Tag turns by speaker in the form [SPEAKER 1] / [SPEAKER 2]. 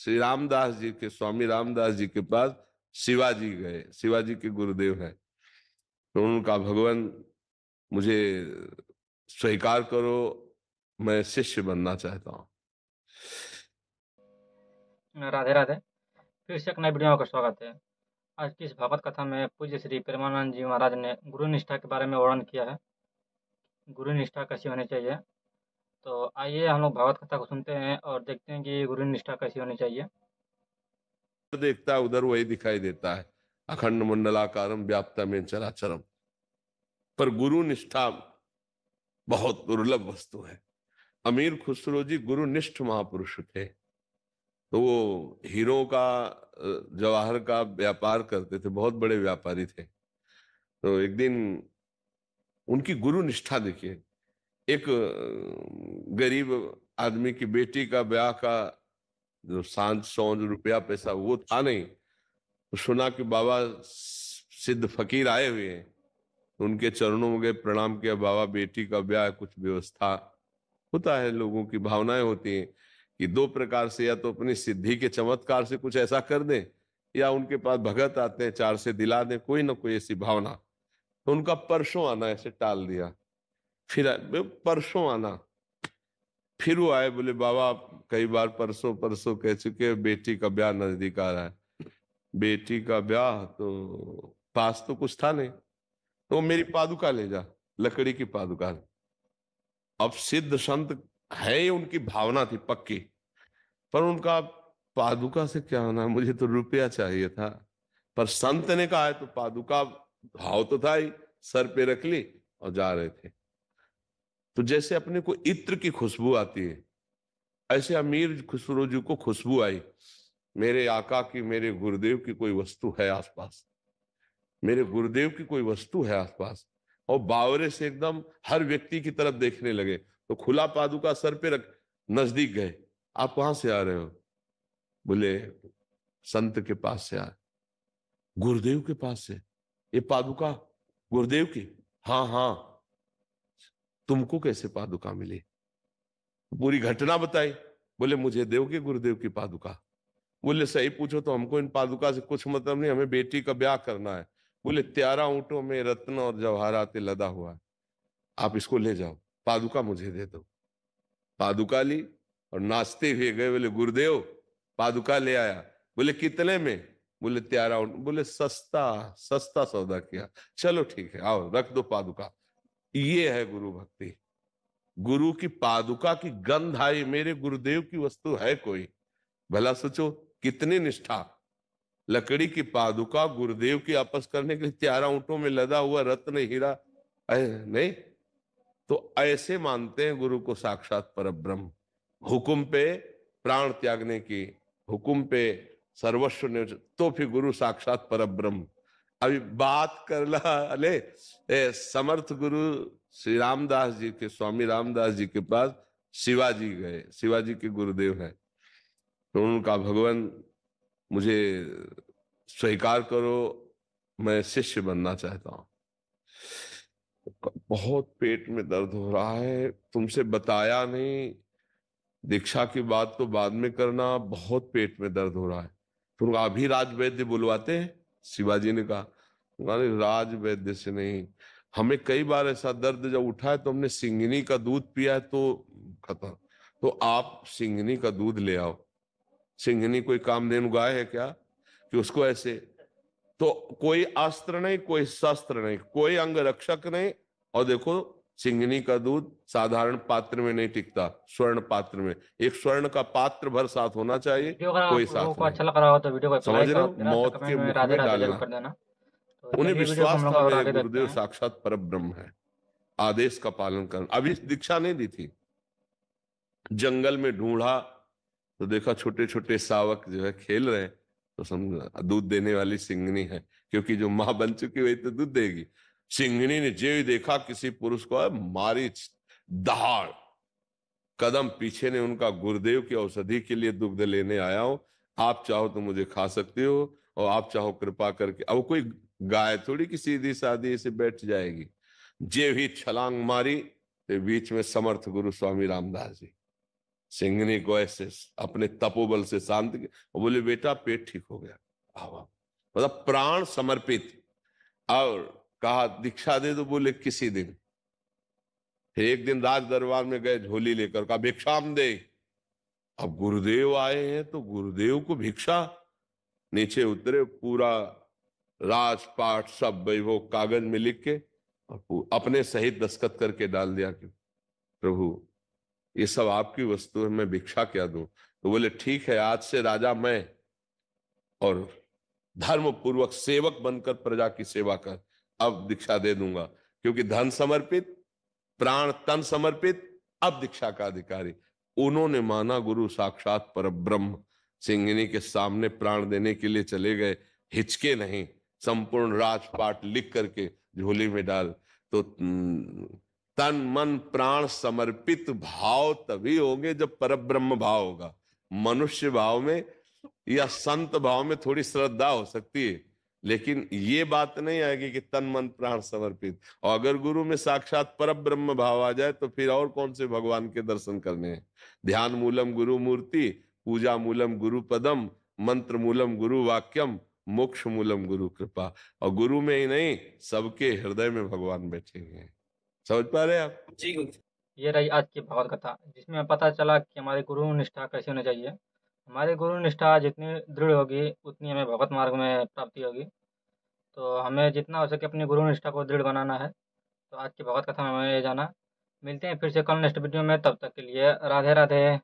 [SPEAKER 1] श्री रामदास जी के स्वामी रामदास जी के पास शिवाजी गए शिवाजी के गुरुदेव हैं तो उनका भगवान मुझे स्वीकार करो मैं शिष्य बनना चाहता हूँ राधे राधे फिर से एक नई वीडियो का स्वागत है आज की इस भागवत कथा में पूज्य श्री प्रेमानंद जी महाराज ने गुरु निष्ठा के बारे में वर्णन किया है गुरु निष्ठा कैसी होनी चाहिए तो आइए हम लोग भागवत कथा को सुनते हैं और देखते हैं कि गुरु निष्ठा कैसी होनी चाहिए देखता है उधर वही दिखाई देता है अखंड मंडलाकार व्याप्ता में चराचरम पर गुरु निष्ठा बहुत दुर्लभ वस्तु है अमीर खुसरो जी गुरु निष्ठ महापुरुष थे तो वो हीरो का जवाहर का व्यापार करते थे बहुत बड़े व्यापारी थे तो एक दिन उनकी गुरु निष्ठा देखिए एक गरीब आदमी की बेटी का ब्याह का जो सांझ सौंज रुपया पैसा वो था नहीं तो सुना कि बाबा सिद्ध फकीर आए हुए हैं उनके चरणों में गए प्रणाम किया बाबा बेटी का ब्याह कुछ व्यवस्था होता है लोगों की भावनाएं होती हैं कि दो प्रकार से या तो अपनी सिद्धि के चमत्कार से कुछ ऐसा कर दें या उनके पास भगत आते हैं चार से दिला दें कोई ना कोई ऐसी भावना तो उनका परसों आना ऐसे टाल दिया फिर परसों आना फिर वो आए बोले बाबा कई बार परसों परसों कह चुके बेटी का ब्याह नजदीक आ रहा है बेटी का ब्याह तो पास तो कुछ था नहीं तो मेरी पादुका ले जा लकड़ी की पादुका अब सिद्ध संत है उनकी भावना थी पक्की पर उनका पादुका से क्या होना मुझे तो रुपया चाहिए था पर संत ने कहा है तो पादुका भाव तो था ही सर पे रख ली और जा रहे थे तो जैसे अपने को इत्र की खुशबू आती है ऐसे अमीर खुसरो जी को खुशबू आई मेरे आका की मेरे गुरुदेव की कोई वस्तु है आसपास मेरे गुरुदेव की कोई वस्तु है आसपास और बावरे से एकदम हर व्यक्ति की तरफ देखने लगे तो खुला पादुका सर पे रख नजदीक गए आप कहां से आ रहे हो बोले संत के पास से आ गुरुदेव के पास से ये पादुका गुरुदेव की हाँ हाँ तुमको कैसे पादुका मिली पूरी घटना बताई बोले मुझे के गुरुदेव की पादुका बोले सही पूछो तो हमको इन पादुका से कुछ मतलब नहीं हमें बेटी का ब्याह करना है बोले त्यारा ऊंटों में रत्न और जवाहरात लदा हुआ है आप इसको ले जाओ पादुका मुझे दे दो पादुका ली और नाचते हुए गए बोले गुरुदेव पादुका ले आया बोले कितने में बोले त्यारा बोले सस्ता सस्ता सौदा किया चलो ठीक है आओ रख दो पादुका ये है गुरु भक्ति गुरु की पादुका की गंध आई मेरे गुरुदेव की वस्तु है कोई भला सोचो कितनी निष्ठा लकड़ी की पादुका गुरुदेव की आपस करने के लिए त्यारा ऊंटों में लदा हुआ रत्न हीरा नहीं तो ऐसे मानते हैं गुरु को साक्षात पर ब्रह्म हुकुम पे प्राण त्यागने की हुकुम पे सर्वस्व ने तो फिर गुरु साक्षात पर ब्रह्म अभी बात ला अले ए, समर्थ गुरु श्री रामदास जी के स्वामी रामदास जी के पास शिवाजी गए शिवाजी के गुरुदेव हैं तो उनका भगवान मुझे स्वीकार करो मैं शिष्य बनना चाहता हूं बहुत पेट में दर्द हो रहा है तुमसे बताया नहीं दीक्षा की बात तो बाद में करना बहुत पेट में दर्द हो रहा है तुम अभी राजवैद्य बुलवाते हैं शिवाजी ने कहा तुम्हारे राज वैद्य से नहीं हमें कई बार ऐसा दर्द जब उठा है तो हमने सिंगनी का दूध पिया है तो खत्म तो आप सिंगनी का दूध ले आओ सिंगनी कोई कामधेनु गाय है क्या कि उसको ऐसे तो कोई अस्त्र नहीं कोई शस्त्र नहीं कोई अंग रक्षक नहीं और देखो सिंगनी का दूध साधारण पात्र में नहीं टिकता स्वर्ण पात्र में एक स्वर्ण का पात्र भर साथ होना चाहिए कोई साथ अच्छा लग रहा हो तो वीडियो को समझ रहे मौत के मुख में डालना तो उन्हें विश्वास गुरुदेव साक्षात पर ब्रह्म है आदेश का पालन करना अभी दीक्षा नहीं दी थी जंगल में ढूंढा तो देखा छोटे छोटे सावक जो है खेल रहे तो समझ दूध देने वाली सिंगनी है क्योंकि जो माँ बन चुकी वही तो दूध देगी सिंहनी ने जे देखा किसी पुरुष को मारी दहाड़ कदम पीछे ने उनका गुरुदेव की औषधि के लिए दुग्ध लेने आया हो आप चाहो तो मुझे खा सकते हो और आप चाहो कृपा करके अब कोई गाय थोड़ी की सीधी सादी से बैठ जाएगी जे भी छलांग मारी तो बीच में समर्थ गुरु स्वामी रामदास जी सिंगनी को ऐसे अपने तपोबल से शांत बोले बेटा पेट ठीक हो गया मतलब प्राण समर्पित और कहा दीक्षा दे तो बोले किसी दिन फिर एक दिन राज दरबार में गए झोली लेकर कहा हम दे अब गुरुदेव आए हैं तो गुरुदेव को भिक्षा नीचे उतरे पूरा राजपाट सब वैभव कागज में लिख के और अपने सहित दस्खत करके डाल दिया कि प्रभु ये सब आपकी वस्तु है मैं भिक्षा क्या दू तो बोले ठीक है आज से राजा मैं और धर्म पूर्वक सेवक बनकर प्रजा की सेवा कर अब दीक्षा दे दूंगा क्योंकि धन समर्पित प्राण तन समर्पित अब दीक्षा का अधिकारी उन्होंने माना गुरु साक्षात पर ब्रह्म सिंगिनी के सामने प्राण देने के लिए चले गए हिचके नहीं संपूर्ण राजपाट लिख करके झोली में डाल तो हम्म, तन मन प्राण समर्पित भाव तभी होंगे जब पर ब्रह्म भाव होगा मनुष्य भाव में या संत भाव में थोड़ी श्रद्धा हो सकती है लेकिन ये बात नहीं आएगी कि तन मन प्राण समर्पित और अगर गुरु में साक्षात पर ब्रह्म भाव आ जाए तो फिर और कौन से भगवान के दर्शन करने हैं ध्यान मूलम गुरु मूर्ति पूजा मूलम गुरु पदम मंत्र मूलम गुरु वाक्यम मोक्ष मूलम गुरु कृपा और गुरु में ही नहीं सबके हृदय में भगवान बैठे हुए हैं समझ पा रहे आप जी ये रही आज की भगवत कथा जिसमें पता चला कि हमारे गुरु निष्ठा कैसे होनी चाहिए हमारे गुरु निष्ठा जितनी दृढ़ होगी उतनी हमें भगवत मार्ग में प्राप्ति होगी तो हमें जितना हो सके अपनी गुरु निष्ठा को दृढ़ बनाना है तो आज की भगवत कथा में हमें ये जाना मिलते हैं फिर से कल नेक्स्ट वीडियो में तब तक के लिए राधे राधे